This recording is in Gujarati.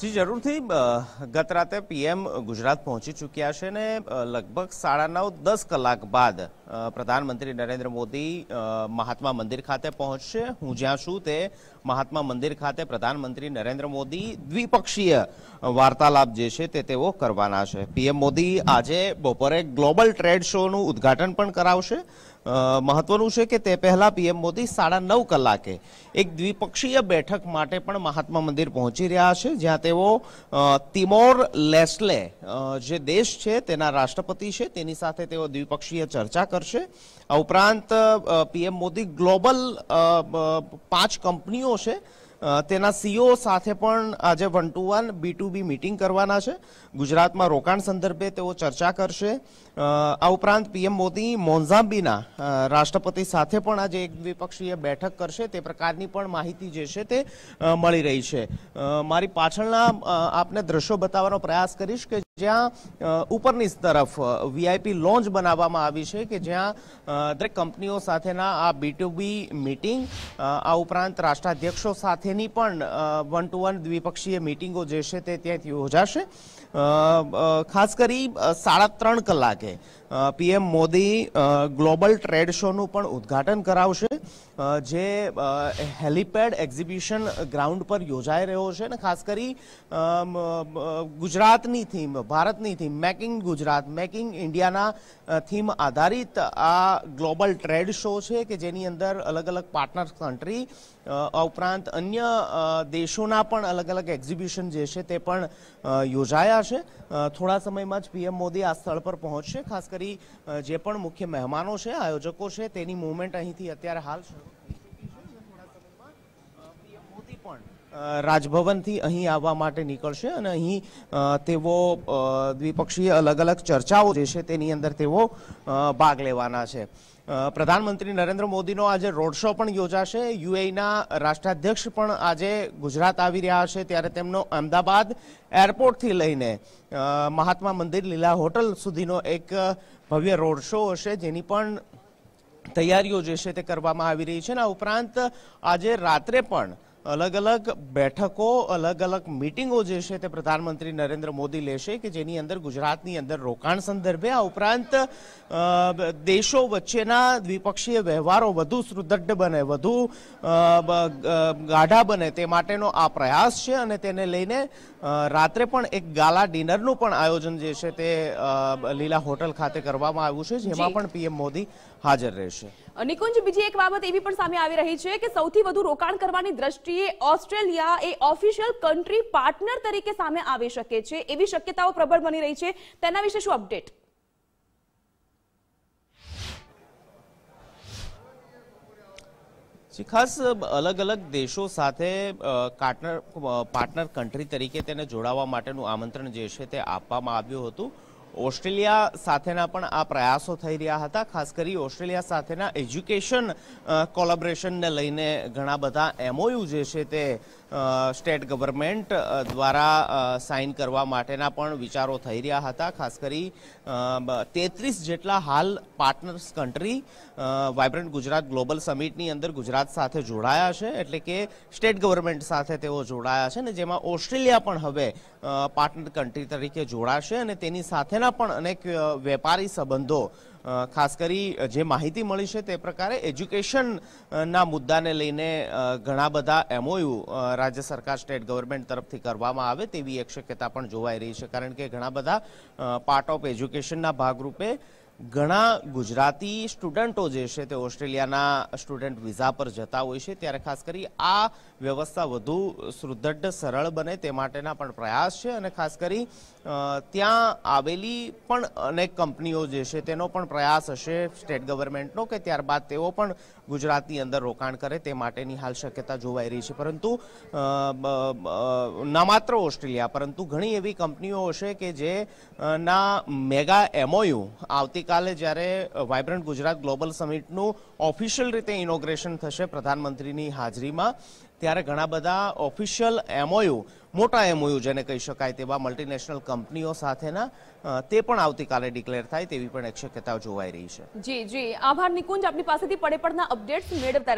જી જરૂરથી ગત રાતે પીએમ ગુજરાત પહોંચી ચૂક્યા છે ને લગભગ સાડા નવ દસ કલાક બાદ પ્રધાનમંત્રી નરેન્દ્ર મોદી મહાત્મા મંદિર ખાતે પહોંચશે હું જ્યાં છું તે મહાત્મા મંદિર ખાતે પ્રધાનમંત્રી નરેન્દ્ર મોદી દ્વિપક્ષીય વાર્તાલાપ જે છે તે તેઓ કરવાના છે પીએમ મોદી આજે બપોરે ગ્લોબલ ટ્રેડ શોનું ઉદ્ઘાટન પણ કરાવશે મહત્વનું છે કે તે પહેલાં પીએમ મોદી સાડા નવ કલાકે એક દ્વિપક્ષીય બેઠક માટે પણ મહાત્મા મંદિર પહોંચી રહ્યા છે જ્યાં તેઓ તિમોર લેસ્લે જે દેશ છે તેના રાષ્ટ્રપતિ છે તેની સાથે તેઓ દ્વિપક્ષીય ચર્ચા કરશે આ ઉપરાંત પીએમ મોદી ગ્લોબલ પાંચ કંપનીઓ છે તેના સીઓ e સાથે પણ આજે one to one B to B meeting કરવાના છે ગુજરાતમાં રોકાણ સંદર્ભે તેઓ ચર્ચા કરશે આ ઉપરાંત પીએમ મોદી મોન્ઝામ્બીના રાષ્ટ્રપતિ સાથે પણ આજે એક દ્વિપક્ષીય બેઠક કરશે તે પ્રકારની પણ માહિતી જે છે તે મળી રહી છે મારી પાછળના આપને દ્રશ્યો બતાવવાનો પ્રયાસ કરીશ કે જ્યાં ઉપરની તરફ વીઆઈપી લોન્ચ બનાવવામાં આવી છે કે જ્યાં દરેક કંપનીઓ સાથેના આ બીટુબી મીટિંગ આ ઉપરાંત રાષ્ટ્રાધ્યક્ષો સાથેની પણ વન ટુ વન દ્વિપક્ષીય મીટિંગો જે છે તે ત્યાંથી યોજાશે ખાસ કરી સાડા ત્રણ કલાકે પીએમ મોદી ગ્લોબલ ટ્રેડ શોનું પણ ઉદ્ઘાટન કરાવશે જે હેલીપેડ એક્ઝિબિશન ગ્રાઉન્ડ પર યોજાઈ રહ્યો છે અને ખાસ કરી ગુજરાતની થીમ ભારતની થીમ મેકિંગ ગુજરાત મેકિંગ ઇન્ડિયાના થીમ આધારિત આ ગ્લોબલ ટ્રેડ શો છે કે જેની અંદર અલગ અલગ પાર્ટનર કન્ટ્રી ઉપરાંત અન્ય દેશોના પણ અલગ અલગ એક્ઝિબિશન જે છે તે પણ યોજાયા છે થોડા સમયમાં જ પીએમ મોદી આ સ્થળ પર પહોંચશે ખાસ કરી કરી જે પણ મુખ્ય મહેમાનો છે આયોજકો છે તેની મૂવમેન્ટ અહીંથી અત્યારે હાલ શરૂ રાજભવનથી અહીં આવવા માટે નીકળશે અને અહીં તેઓ દ્વિપક્ષીય અલગ અલગ ચર્ચાઓ જે છે તેની અંદર તેઓ ભાગ લેવાના છે પ્રધાનમંત્રી નરેન્દ્ર મોદીનો આજે રોડ શો પણ યોજાશે યુએઈના રાષ્ટ્રાધ્યક્ષ પણ આજે ગુજરાત આવી રહ્યા છે ત્યારે તેમનો અમદાવાદ એરપોર્ટથી લઈને મહાત્મા મંદિર લીલા હોટલ સુધીનો એક ભવ્ય રોડ શો હશે જેની પણ તૈયારીઓ જે છે તે કરવામાં આવી રહી છે અને આ ઉપરાંત આજે રાત્રે પણ અલગ અલગ બેઠકો અલગ અલગ મિટિંગો જે છે તે પ્રધાનમંત્રી નરેન્દ્ર મોદી લેશે કે જેની અંદર ગુજરાતની અંદર રોકાણ સંદર્ભે આ ઉપરાંત દેશો વચ્ચેના દ્વિપક્ષીય વ્યવહારો વધુ સુદૃઢ બને વધુ ગાઢા બને તે માટેનો આ પ્રયાસ છે અને તેને લઈને રાત્રે પણ એક ગાલા ડિનરનું પણ આયોજન જે છે તે લીલા હોટલ ખાતે કરવામાં આવ્યું છે જેમાં પણ પીએમ મોદી હાજર રહેશે નિકુંજ બીજી એક બાબત એવી પણ સામે આવી રહી છે કે સૌથી વધુ રોકાણ કરવાની દ્રષ્ટિએ જોઈએ ઓસ્ટ્રેલિયા એ ઓફિશિયલ કન્ટ્રી પાર્ટનર તરીકે સામે આવી શકે છે એવી શક્યતાઓ પ્રબળ બની રહી છે તેના વિશે શું અપડેટ ખાસ અલગ અલગ દેશો સાથે પાર્ટનર પાર્ટનર કન્ટ્રી તરીકે તેને જોડાવા માટેનું આમંત્રણ જે છે તે આપવામાં આવ્યું હતું ઓસ્ટ્રેલિયા સાથેના પણ આ પ્રયાસો થઈ રહ્યા હતા ખાસ કરી ઓસ્ટ્રેલિયા સાથેના એજ્યુકેશન કોલેબરેશનને લઈને ઘણા બધા એમઓયુ જે છે તે સ્ટેટ ગવર્મેન્ટ દ્વારા સાઇન કરવા માટેના પણ વિચારો થઈ રહ્યા હતા ખાસ કરી તેત્રીસ જેટલા હાલ partners country vibrant Gujarat global સમિટની અંદર ગુજરાત સાથે જોડાયા છે એટલે કે સ્ટેટ ગવર્મેન્ટ સાથે તેઓ જોડાયા છે ને જેમાં ઓસ્ટ્રેલિયા પણ હવે પાર્ટનર કન્ટ્રી તરીકે જોડાશે અને તેની સાથેના એના પણ અનેક વેપારી સંબંધો ખાસ કરી જે માહિતી મળી છે તે પ્રકારે એજ્યુકેશનના મુદ્દાને લઈને ઘણા બધા એમઓયુ રાજ્ય સરકાર સ્ટેટ ગવર્મેન્ટ તરફથી કરવામાં આવે તેવી એક શક્યતા પણ જોવાઈ રહી છે કારણ કે ઘણા બધા પાર્ટ ઓફ એજ્યુકેશનના ભાગરૂપે ઘણા ગુજરાતી સ્ટુડન્ટો જે છે તે ઓસ્ટ્રેલિયાના સ્ટુડન્ટ વિઝા પર જતા હોય છે ત્યારે ખાસ કરી આ વ્યવસ્થા વધુ સુદૃઢ સરળ બને તે માટેના પણ પ્રયાસ છે અને ખાસ કરી ત્યાં આવેલી પણ અનેક કંપનીઓ જે છે તેનો પણ પ્રયાસ હશે સ્ટેટ ગવર્મેન્ટનો કે ત્યારબાદ તેઓ પણ ગુજરાતની અંદર રોકાણ કરે તે માટેની હાલ શક્યતા જોવાઈ રહી છે પરંતુ ન માત્ર ઓસ્ટ્રેલિયા પરંતુ ઘણી એવી કંપનીઓ હશે કે જે ના મેગા એમઓયુ આવતીકાલે જ્યારે વાઇબ્રન્ટ ગુજરાત ગ્લોબલ સમિટનું ઓફિશિયલ રીતે ઇનોગ્રેશન થશે પ્રધાનમંત્રીની હાજરીમાં ત્યારે ઘણા બધા ઓફિશિયલ એમઓયુ મોટા એમઓયુ જેને કહી શકાય તેવા મલ્ટીનેશનલ કંપનીઓ સાથેના તે પણ આવતીકાલે ડિક્લેર થાય તેવી પણ એક શક્યતાઓ જોવાઈ રહી છે જી જી આભાર નિકુંજ આપની પાસેથી પડે પડના અપડેટ્સ મેળવતા